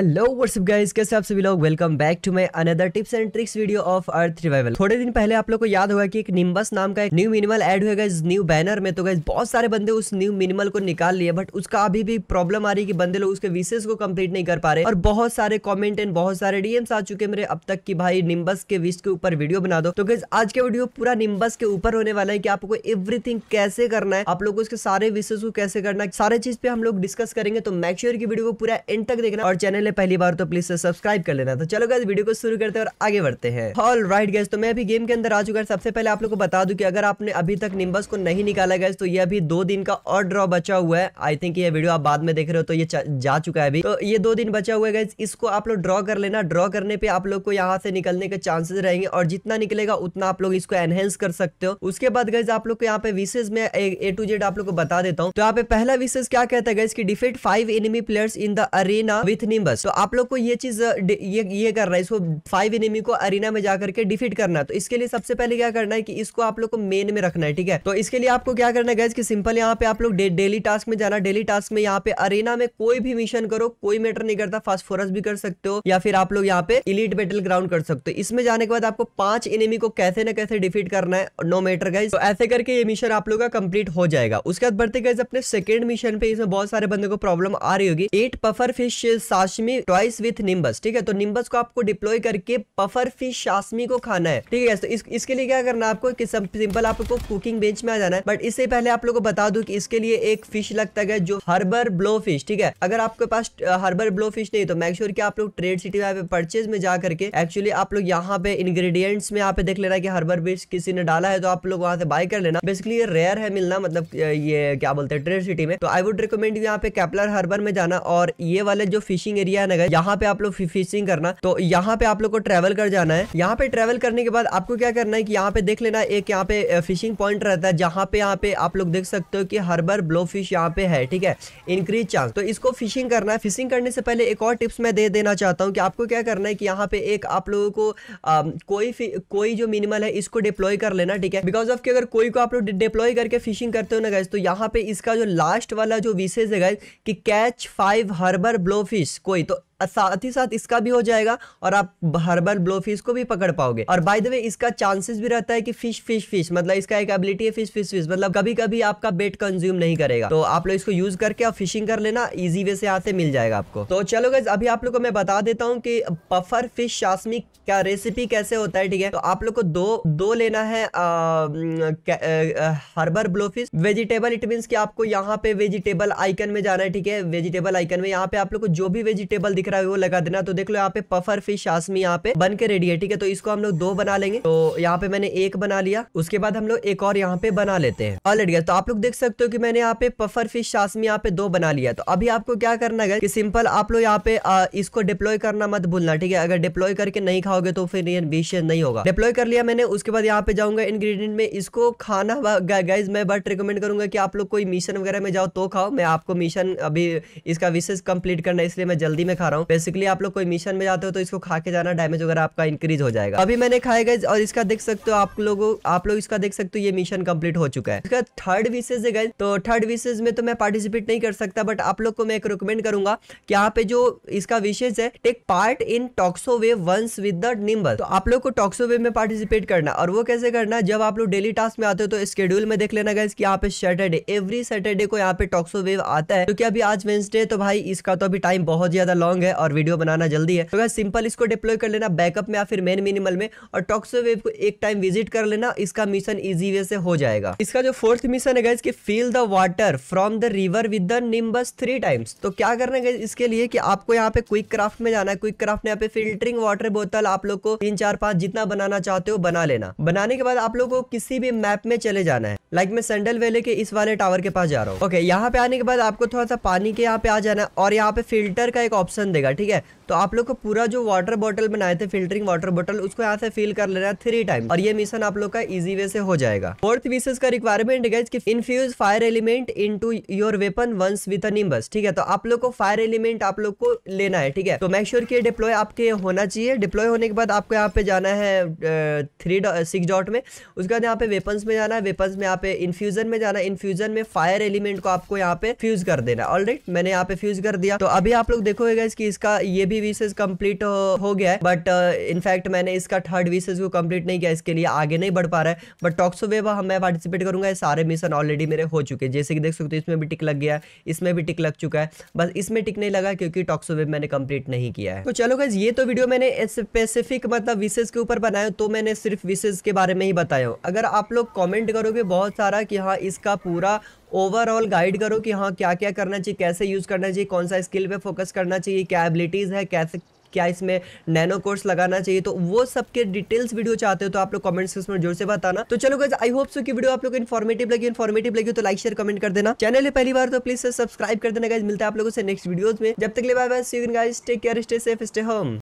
hello what's up guys कैसे आप सभी लोग welcome back to my another tips and tricks video of Earth Revival थोड़े दिन पहले आप लोग को याद होगा कि एक निम्बस नाम का एक न्यू मिनिमल ऐड हुआ इस न्यू बैनर में तो गाइज बहुत सारे बंदे उस न्यू मिनिमल को निकाल लिए बट उसका अभी भी प्रॉब्लम आ रही कि बंदे लोग उसके विशेष को कम्प्लीट नहीं कर पा रहे और बहुत सारे कॉमेंट एंड बहुत सारे डीएम्स आ चुके मेरे अब तक की भाई निम्बस के विश के ऊपर वीडियो बना दो तो गाइज आज का वीडियो पूरा निम्बस के ऊपर होने वाला है की आपको एवरीथिंग कैसे करना है आप लोग उसके सारे विशेष को कैसे करना है सारे चीज पे हम लोग डिस्कस करेंगे तो मैक्श्योर की वीडियो को पूरा एंड तक देखना और चैनल चैनल पहली बार तो प्लीज सब्सक्राइब कर लेना तो चलो गैस वीडियो को शुरू करते हैं और आगे बढ़ते हैं ऑल राइट गैस तो मैं अभी गेम के अंदर आ चुका है सबसे पहले आप लोग को बता दू की अगर आपने अभी तक निम्बस को नहीं निकाला गया तो ये अभी दो दिन का और ड्रॉ बचा हुआ है आई थिंक ये वीडियो आप बाद में देख रहे हो तो ये जा चुका है अभी तो ये दो दिन बचा हुआ है इसको आप लोग ड्रॉ कर लेना ड्रॉ करने पे आप लोग को यहाँ से निकलने के चांसेस रहेंगे और जितना निकलेगा उतना आप लोग इसको एनहेंस कर सकते हो उसके बाद गैस आप लोग को यहाँ पे विशेष में ए टू जेड आप लोग को बता देता हूँ तो यहाँ पे पहला विशेष क्या कहता है गैस की defeat five enemy players in the arena with Nimbus तो आप लोग को ये चीज़ ये ये करना है इसको फाइव इनिमी को अरिना में जाकर के डिफीट करना है तो इसके लिए सबसे पहले क्या करना है कि इसको आप लोग को मेन में रखना है ठीक है तो इसके लिए आपको क्या करना है गैस कि सिंपल यहाँ पे आप लोग डेली टास्क में जाना डेली टास्क में यहाँ पे अरेना में कोई भी मिशन करो कोई मैटर नहीं करता फास्ट फोरस भी कर सकते हो या फिर आप लोग यहाँ पे इलीट बैटल ग्राउंड कर सकते हो इसमें जाने के बाद आपको पांच इनिमी को कैसे ना कैसे डिफीट करना है नो मैटर गाइज तो ऐसे करके ये मिशन आप लोग का कंप्लीट हो जाएगा उसके बाद बढ़ते गए अपने सेकेंड मिशन पे इसमें बहुत सारे बंदे को प्रॉब्लम आ रही होगी एट पफर फिश साशी शाशमी टॉइस विथ निम्बस ठीक है तो निम्बस को आपको डिप्लॉय करके पफर फिश शाशमी को खाना है ठीक है तो इस, इसके लिए क्या करना है आपको कि सब सिंपल आपको कुकिंग बेंच में आ जाना है बट इससे पहले आप लोग को बता दूं कि इसके लिए एक फिश लगता है जो हर्बर ब्लो फिश ठीक है अगर आपके पास हर्बर ब्लो फिश नहीं तो मेक श्योर की आप लोग ट्रेड सिटी में परचेज में जा करके एक्चुअली आप लोग यहाँ पे इंग्रीडियंट्स में यहाँ पे देख लेना की हर्बर फिश किसी ने डाला है तो आप लोग वहाँ से बाय कर लेना बेसिकली रेयर है मिलना मतलब ये क्या बोलते हैं ट्रेड सिटी में तो आई वुड रिकमेंड यहाँ पे कैपलर हर्बर में जाना और ये वाले जो फिशिंग एरिया एरिया है ना यहाँ पे आप लोग फिशिंग करना तो यहाँ पे आप लोग को ट्रेवल कर जाना है यहाँ पे ट्रेवल करने के बाद आपको क्या करना है कि यहाँ पे देख लेना एक यहाँ पे फिशिंग पॉइंट रहता है जहाँ पे यहाँ पे आप लोग देख सकते हो कि हर्बर ब्लो फिश यहाँ पे है ठीक है इंक्रीज चांस तो इसको फिशिंग करना है फिशिंग करने से पहले एक और टिप्स मैं दे देना चाहता हूँ कि आपको क्या करना है कि यहाँ पे एक आप लोगों को कोई कोई जो मिनिमल है इसको डिप्लॉय कर लेना ठीक है बिकॉज ऑफ की अगर कोई को आप लोग डिप्लॉय करके फिशिंग करते हो ना गैस तो यहाँ पे इसका जो लास्ट वाला जो विशेष है गैस कि catch five harbour blow fish कोई itu साथ ही साथ इसका भी हो जाएगा और आप हर्बल ब्लो फिश को भी पकड़ पाओगे और बाय द वे इसका चांसेस भी रहता है कि फिश फिश फिश मतलब इसका एक एबिलिटी है फिश फिश फिश मतलब कभी कभी आपका बेट कंज्यूम नहीं करेगा तो आप लोग इसको यूज करके और फिशिंग कर लेना इजी वे से यहाँ से मिल जाएगा आपको तो चलो गज अभी आप लोग को मैं बता देता हूँ की पफर फिश शासमी का रेसिपी कैसे होता है ठीक है तो आप लोग को दो दो लेना है harbour blow fish vegetable it mean की आपको यहाँ पे वेजिटेबल आइकन में जाना है ठीक है वेजिटेबल आइकन में यहाँ पे आप लोग को जो भी वेजिटेबल दिख रहा है वो लगा देना तो देख लो यहाँ पे पफर फिश आसमी यहाँ पे बन के रेडी है ठीक है तो इसको हम लोग दो बना लेंगे तो यहाँ पे मैंने एक बना लिया उसके बाद हम लोग एक और यहाँ पे बना लेते हैं ऑलरेडी तो आप लोग देख सकते हो कि मैंने यहाँ पे पफर फिश आसमी यहाँ पे दो बना लिया तो अभी आपको क्या करना है कि सिंपल आप लोग यहाँ पे इसको डिप्लॉय करना मत भूलना ठीक है अगर डिप्लॉय करके नहीं खाओगे तो फिर ये नहीं होगा डिप्लॉय कर लिया मैंने उसके बाद यहाँ पे जाऊंगा इनग्रीडियंट में इसको खाना गाइज मैं बट रिकमेंड करूंगा कि आप लोग कोई मिशन वगैरह में जाओ तो खाओ मैं आपको मिशन अभी इसका विशेष कंप्लीट करना इसलिए मैं जल्दी में खा रहा हूँ हूँ बेसिकली आप लोग कोई मिशन में जाते हो तो इसको खा के जाना डैमेज वगैरह आपका इंक्रीज हो जाएगा अभी मैंने खाए गए और इसका देख सकते हो आप लोगों आप लोग इसका देख सकते हो ये मिशन कम्प्लीट हो चुका है इसका थर्ड विशेज है गए तो थर्ड विशेज में तो मैं पार्टिसिपेट नहीं कर सकता बट आप लोग को मैं एक रिकमेंड करूंगा कि यहाँ पे जो इसका विशेज है take part in toxo wave once with the Nimbus तो आप लोग को टॉक्सो वेव में पार्टिसिपेट करना और वो कैसे करना जब आप लोग डेली टास्क में आते हो तो स्केड्यूल में देख लेना गाइज कि यहाँ पे सैटरडे एवरी सैटरडे को यहाँ पे टॉक्सो वेव आता है क्योंकि अभी आज वेंसडे तो भाई इसका तो अभी टाइम बहुत ज्यादा लॉन्ग है है और वीडियो बनाना जल्दी है तो क्या सिंपल इसको डिप्लॉय कर लेना बैकअप में या फिर मेन मिनिमल में और टॉक्सो वेव को एक टाइम विजिट कर लेना इसका मिशन इजी वे से हो जाएगा इसका जो फोर्थ मिशन है गाइज की feel the water from the river with the Nimbus three times तो क्या करना है इसके लिए कि आपको यहाँ पे क्विक क्राफ्ट में जाना है क्विक क्राफ्ट यहाँ पे फिल्टरिंग वाटर बोतल आप लोग को तीन चार पांच जितना बनाना चाहते हो बना लेना बनाने के बाद आप लोग को किसी भी मैप में चले जाना है लाइक like मैं सेंडल वेले के इस वाले टावर के पास जा रहा हूँ ओके okay, यहाँ पे आने के बाद आपको थोड़ा सा पानी के यहाँ पे आ जाना है और यहाँ पे फिल्टर का एक ऑप्शन देगा ठीक है तो आप लोग को पूरा जो वाटर बॉटल बनाए थे फिल्टरिंग वाटर बॉटल उसको यहाँ से फिल कर लेना है थ्री टाइम और ये मिशन आप लोग का इजी वे से हो जाएगा फोर्थ विशेष का रिक्वायरमेंट है कि infuse fire element into your weapon once with Nimbus ठीक है तो आप लोग को फायर एलिमेंट आप लोग को लेना है ठीक है तो मेक श्योर की डिप्लॉय आपके होना चाहिए डिप्लॉय होने के बाद आपको यहाँ पे जाना है थ्री सिक्स डॉट में उसके बाद यहाँ पे वेपन्स में जाना है वेपन्स में यहाँ पे इन्फ्यूजन में जाना इन्फ्यूजन में फायर एलिमेंट को आपको यहाँ पे फ्यूज कर देना ऑलरेडी मैंने यहाँ पे फ्यूज कर दिया तो अभी आप लोग देखोगे इसका ये भी भी वीसेज कंप्लीट हो गया है बट इनफैक्ट uh, मैंने इसका थर्ड वीसेज को कंप्लीट नहीं किया इसके लिए आगे नहीं बढ़ पा रहा है बट टॉक्सो वे हम मैं पार्टिसिपेट करूंगा सारे मिशन ऑलरेडी मेरे हो चुके हैं जैसे कि देख सकते हो इसमें भी टिक लग गया है इसमें भी टिक लग चुका है बस इसमें टिक नहीं लगा क्योंकि टॉक्सो वे मैंने कंप्लीट नहीं किया है तो चलो गज ये तो वीडियो मैंने स्पेसिफिक मतलब विशेष के ऊपर बनाया तो मैंने सिर्फ विशेष के बारे में ही बताया अगर आप लोग कॉमेंट करोगे बहुत सारा कि हाँ इसका पूरा ओवरऑल गाइड करो कि हाँ क्या क्या करना चाहिए कैसे यूज़ करना चाहिए कौन सा स्किल पे फोकस करना चाहिए क्या एबिलिटीज़ है कैसे क्या इसमें नैनो कोर्स लगाना चाहिए तो वो सबके डिटेल्स वीडियो चाहते हो तो आप लोग कमेंट सेक्शन में जोर से बताना तो चलो गाइज आई होप सो की वीडियो आप लोग इन्फॉर्मेटिव लगी इन्फॉर्मेटिव लगी तो लाइक शेयर कमेंट कर देना चैनल है पहली बार तो प्लीज सब्सक्राइब कर देना गाइज मिलता है आप लोगों से नेक्स्ट वीडियोज में जब तक bye bye see guys take care stay safe stay home